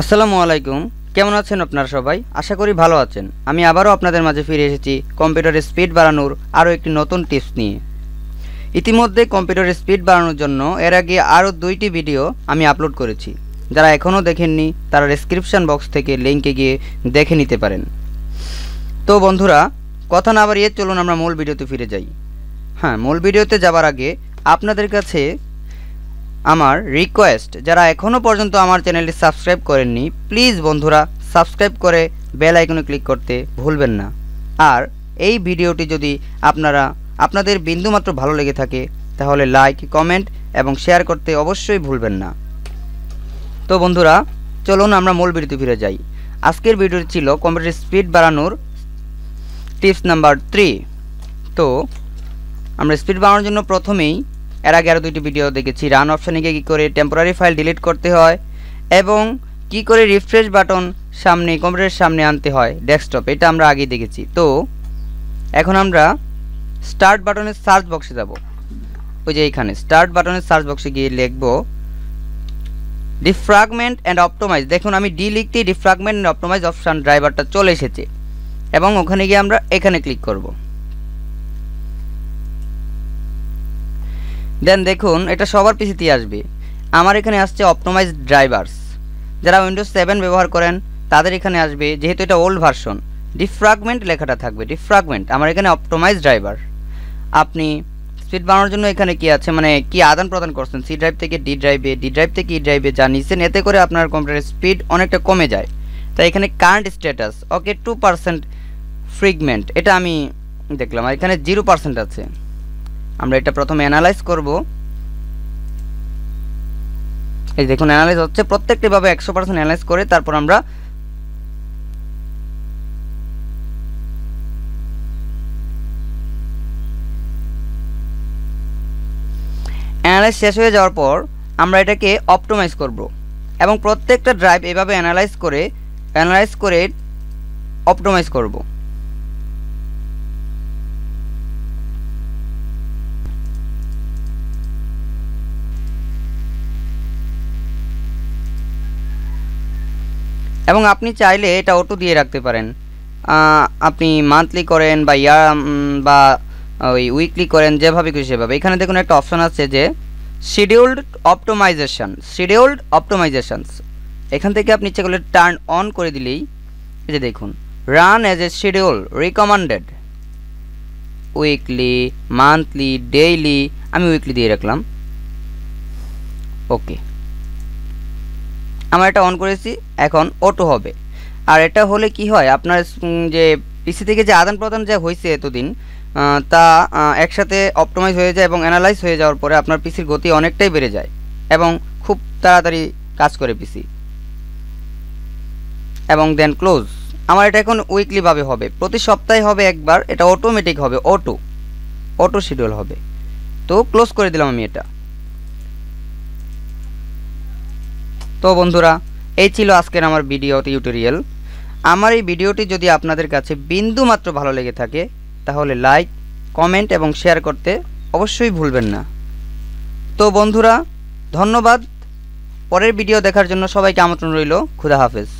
আসসালামু আলাইকুম কেমন আছেন আপনারা সবাই আশা করি ভালো আছেন আমি আবারও আপনাদের মাঝে ফিরে এসেছি কম্পিউটারের স্পিড বাড়ানোর আরও একটি নতুন টিপস নিয়ে ইতিমধ্যে কম্পিউটারের স্পিড বাড়ানোর জন্য এর আগে আরও দুইটি ভিডিও আমি আপলোড করেছি যারা এখনও দেখেননি তারা ডিসক্রিপশান বক্স থেকে লিঙ্কে গিয়ে দেখে নিতে পারেন তো বন্ধুরা কথা না বাড়িয়ে চলুন আমরা মূল ভিডিওতে ফিরে যাই হ্যাঁ মূল ভিডিওতে যাবার আগে আপনাদের কাছে আমার রিকোয়েস্ট যারা এখনও পর্যন্ত আমার চ্যানেলটি সাবস্ক্রাইব করেননি প্লিজ বন্ধুরা সাবস্ক্রাইব করে বেল আইকনে ক্লিক করতে ভুলবেন না আর এই ভিডিওটি যদি আপনারা আপনাদের বিন্দুমাত্র ভালো লেগে থাকে তাহলে লাইক কমেন্ট এবং শেয়ার করতে অবশ্যই ভুলবেন না তো বন্ধুরা চলুন আমরা মূল ভিডিওতে ফিরে যাই আজকের ভিডিওটি ছিল কম্পিউটার স্পিড বাড়ানোর টিপস নাম্বার থ্রি তো আমরা স্পিড বাড়ানোর জন্য প্রথমেই এর আগে আরও দুইটি ভিডিও দেখেছি রান অপশানে গিয়ে কী করে টেম্পোরারি ফাইল ডিলিট করতে হয় এবং কি করে রিফ্রেশ বাটন সামনে কম্পিউটারের সামনে আনতে হয় ডেস্কটপ এটা আমরা আগেই দেখেছি তো এখন আমরা স্টার্ট বাটনের সার্চ বক্সে যাব ওই যে এইখানে স্টার্ট বাটনের সার্চ বক্সে গিয়ে লিখব ডিফ্রাগমেন্ট অ্যান্ড অপটোমাইজ দেখুন আমি ডি লিখতেই ডিফ্রাগমেন্ট অ্যান্ড অপটোমাইজ অপশান ড্রাইভারটা চলে এসেছে এবং ওখানে গিয়ে আমরা এখানে ক্লিক করবো দেন দেখুন এটা সবার পিসিতে আসবে আমার এখানে আসছে অপটোমাইজ ড্রাইভার্স যারা উইন্ডোজ সেভেন ব্যবহার করেন তাদের এখানে আসবে যেহেতু এটা ওল্ড ভার্সন ডিফ্রাগমেন্ট লেখাটা থাকবে ডিফ্রাগমেন্ট আমার এখানে অপটোমাইজ ড্রাইভার আপনি স্পিড বাড়ানোর জন্য এখানে কি আছে মানে কি আদান প্রদান করছেন সি ড্রাইভ থেকে ডি ড্রাইভে ডি ড্রাইভ থেকে ই e ড্রাইভে যা নিচ্ছেন এতে করে আপনার কম্পিউটারের স্পিড অনেকটা কমে যায় তাই এখানে current status okay two percent fragment এটা আমি দেখলাম আর এখানে জিরো পার্সেন্ট আছে আমরা এটা প্রথমে অ্যানালাইজ করব এই দেখুন অ্যানালাইজ হচ্ছে প্রত্যেকটিভাবে একশো পার্সেন্ট অ্যানালাইজ করে তারপর আমরা অ্যানালাইজ শেষ হয়ে যাওয়ার পর আমরা এটাকে অপটোমাইজ করব এবং প্রত্যেকটা ড্রাইভ এভাবে অ্যানালাইজ করে অ্যানালাইজ করে অপটোমাইজ করব এবং আপনি চাইলে এটা অটো দিয়ে রাখতে পারেন আপনি মান্থলি করেন বা ইয়ার বা ওই উইকলি করেন যেভাবে খুশি সেভাবে এখানে দেখুন একটা অপশান আছে যে শিডিউল্ড অপটোমাইজেশন শিডিউল্ড অপটোমাইজেশনস এখান থেকে আপনি ইচ্ছা করলে টার্ন অন করে দিলেই এই যে দেখুন run as a schedule recommended weekly monthly daily আমি উইকলি দিয়ে রাখলাম ওকে আমার এটা অন করেছি এখন অটো হবে আর এটা হলে কি হয় আপনার যে পিসি থেকে যে আদান প্রদান যা হয়েছে এতদিন তা একসাথে অপটোমাইজ হয়ে যায় এবং অ্যানালাইজ হয়ে যাওয়ার পরে আপনার পিসির গতি অনেকটাই বেড়ে যায় এবং খুব তাড়াতাড়ি কাজ করে পিসি এবং দেন ক্লোজ আমার এটা এখন উইকলিভাবে হবে প্রতি সপ্তাহে হবে একবার এটা অটোমেটিক হবে অটো অটো শিডিউল হবে তো ক্লোজ করে দিলাম আমি এটা তো বন্ধুরা এই ছিল আজকের আমার ভিডিও টিউটোরিয়াল আমার এই ভিডিওটি যদি আপনাদের কাছে বিন্দুমাত্র ভালো লেগে থাকে তাহলে লাইক কমেন্ট এবং শেয়ার করতে অবশ্যই ভুলবেন না তো বন্ধুরা ধন্যবাদ পরের ভিডিও দেখার জন্য সবাইকে আমন্ত্রণ রইল খুদা হাফেজ